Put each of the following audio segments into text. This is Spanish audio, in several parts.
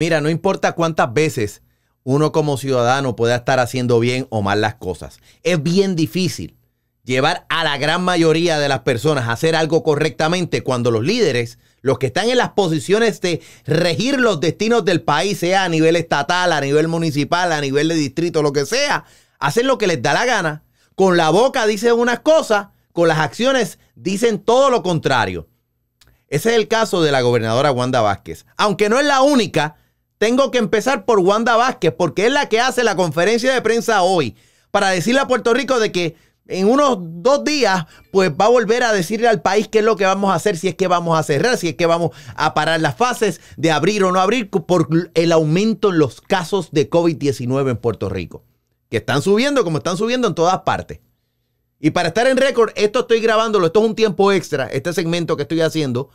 Mira, no importa cuántas veces uno como ciudadano pueda estar haciendo bien o mal las cosas. Es bien difícil llevar a la gran mayoría de las personas a hacer algo correctamente cuando los líderes, los que están en las posiciones de regir los destinos del país, sea a nivel estatal, a nivel municipal, a nivel de distrito, lo que sea, hacen lo que les da la gana. Con la boca dicen unas cosas, con las acciones dicen todo lo contrario. Ese es el caso de la gobernadora Wanda Vázquez. Aunque no es la única, tengo que empezar por Wanda Vázquez, porque es la que hace la conferencia de prensa hoy, para decirle a Puerto Rico de que en unos dos días, pues va a volver a decirle al país qué es lo que vamos a hacer, si es que vamos a cerrar, si es que vamos a parar las fases de abrir o no abrir por el aumento en los casos de COVID-19 en Puerto Rico, que están subiendo como están subiendo en todas partes. Y para estar en récord, esto estoy grabándolo, esto es un tiempo extra, este segmento que estoy haciendo,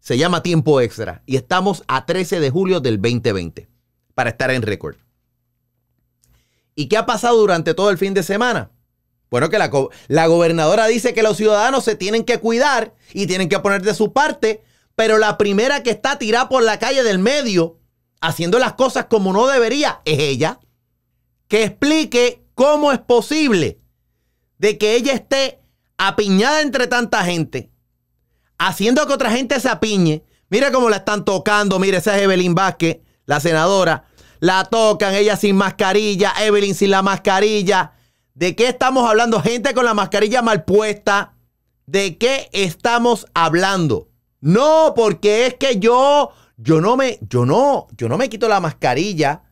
se llama Tiempo Extra y estamos a 13 de julio del 2020 para estar en récord. ¿Y qué ha pasado durante todo el fin de semana? Bueno, que la, gobernadora dice que los ciudadanos se tienen que cuidar y tienen que poner de su parte, pero la primera que está tirada por la calle del medio, haciendo las cosas como no debería, es ella. Que explique cómo es posible de que ella esté apiñada entre tanta gente, haciendo que otra gente se apiñe. Mira cómo la están tocando. Mira, esa es Evelyn Vázquez, la senadora. La tocan, ella sin mascarilla, Evelyn sin la mascarilla. ¿De qué estamos hablando? Gente con la mascarilla mal puesta. ¿De qué estamos hablando? No, porque es que yo, yo no me, yo no, yo no me quito la mascarilla,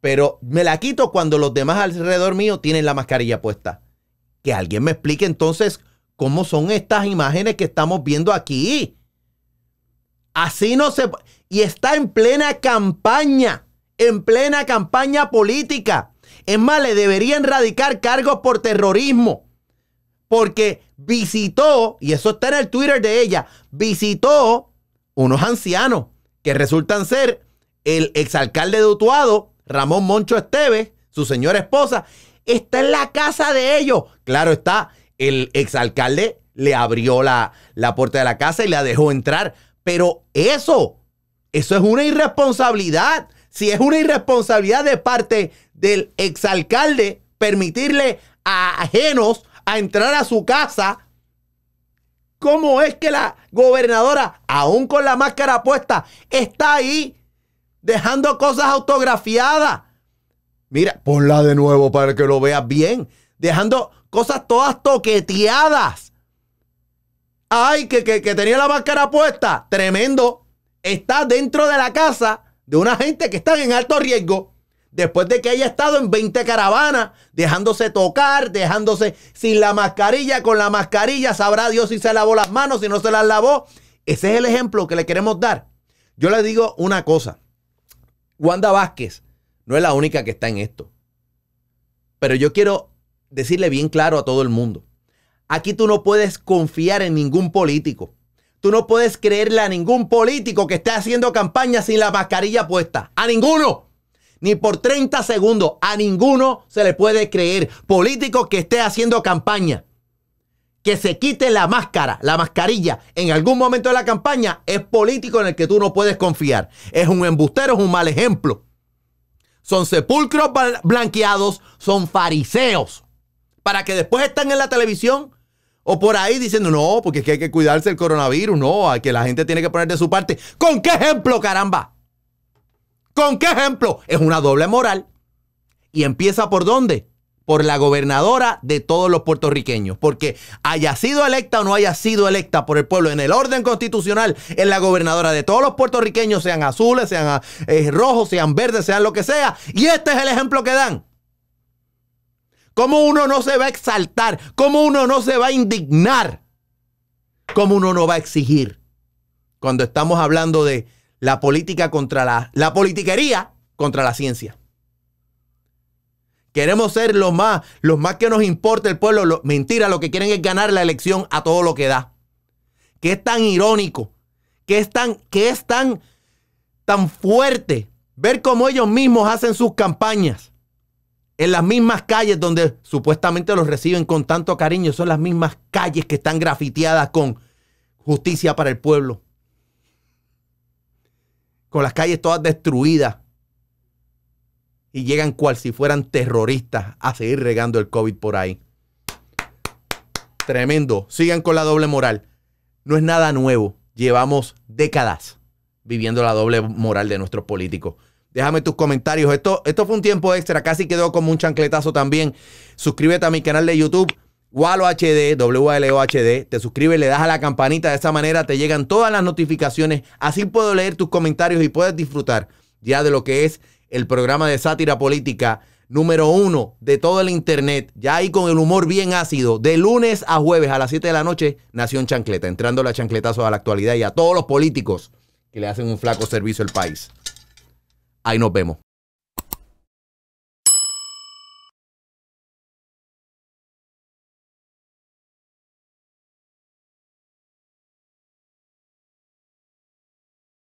pero me la quito cuando los demás alrededor mío tienen la mascarilla puesta. Que alguien me explique entonces ¿Cómo son estas imágenes que estamos viendo aquí? Así no se... Y está en plena campaña, en plena campaña política. Es más, le deberían radicar cargos por terrorismo. Porque visitó, y eso está en el Twitter de ella, visitó unos ancianos que resultan ser el exalcalde de Utuado, Ramón Moncho Esteves, su señora esposa, está en la casa de ellos. Claro está, el exalcalde le abrió la, puerta de la casa y la dejó entrar. Pero eso, eso es una irresponsabilidad. Si es una irresponsabilidad de parte del exalcalde permitirle a ajenos a entrar a su casa, ¿cómo es que la gobernadora, aún con la máscara puesta, está ahí dejando cosas autografiadas? Mira, ponla de nuevo para que lo veas bien. Dejando cosas todas toqueteadas. Ay, que, tenía la máscara puesta. Tremendo. Está dentro de la casa de una gente que está en alto riesgo después de que haya estado en 20 caravanas, dejándose tocar, dejándose sin la mascarilla, con la mascarilla, sabrá Dios si se lavó las manos, si no se las lavó. Ese es el ejemplo que le queremos dar. Yo le digo una cosa, Wanda Vázquez no es la única que está en esto, pero yo quiero decirle bien claro a todo el mundo. Aquí tú no puedes confiar en ningún político. Tú no puedes creerle a ningún político que esté haciendo campaña sin la mascarilla puesta. A ninguno. Ni por 30 segundos. A ninguno se le puede creer. Político que esté haciendo campaña. Que se quite la máscara, la mascarilla en algún momento de la campaña es político en el que tú no puedes confiar. Es un embustero, es un mal ejemplo. Son sepulcros blanqueados, son fariseos para que después estén en la televisión o por ahí diciendo, no, porque es que hay que cuidarse el coronavirus, no, que la gente tiene que poner de su parte. ¿Con qué ejemplo, caramba? ¿Con qué ejemplo? Es una doble moral. ¿Y empieza por dónde? Por la gobernadora de todos los puertorriqueños. Porque haya sido electa o no haya sido electa por el pueblo, en el orden constitucional, en la gobernadora de todos los puertorriqueños, sean azules, sean eh, rojos, sean verdes, sean lo que sea. Y este es el ejemplo que dan. ¿Cómo uno no se va a exaltar? ¿Cómo uno no se va a indignar? ¿Cómo uno no va a exigir? Cuando estamos hablando de la política contra la, la politiquería contra la ciencia. Queremos ser los más, los más que nos importa el pueblo. mentira, lo que quieren es ganar la elección a todo lo que da. Que es tan irónico, que es tan, que es tan, tan fuerte ver cómo ellos mismos hacen sus campañas en las mismas calles donde supuestamente los reciben con tanto cariño, son las mismas calles que están grafiteadas con justicia para el pueblo. Con las calles todas destruidas. Y llegan cual si fueran terroristas a seguir regando el COVID por ahí. Tremendo. Sigan con la doble moral. No es nada nuevo. Llevamos décadas viviendo la doble moral de nuestros políticos. Déjame tus comentarios. Esto, esto fue un tiempo extra. Casi quedó como un chancletazo también. Suscríbete a mi canal de YouTube. l HD, h d te suscribes, le das a la campanita, de esa manera te llegan todas las notificaciones, así puedo leer tus comentarios y puedes disfrutar ya de lo que es el programa de sátira política número uno de todo el internet, ya ahí con el humor bien ácido, de lunes a jueves a las 7 de la noche, Nación Chancleta, entrando la chancletazo a la actualidad y a todos los políticos que le hacen un flaco servicio al país. Ahí nos vemos.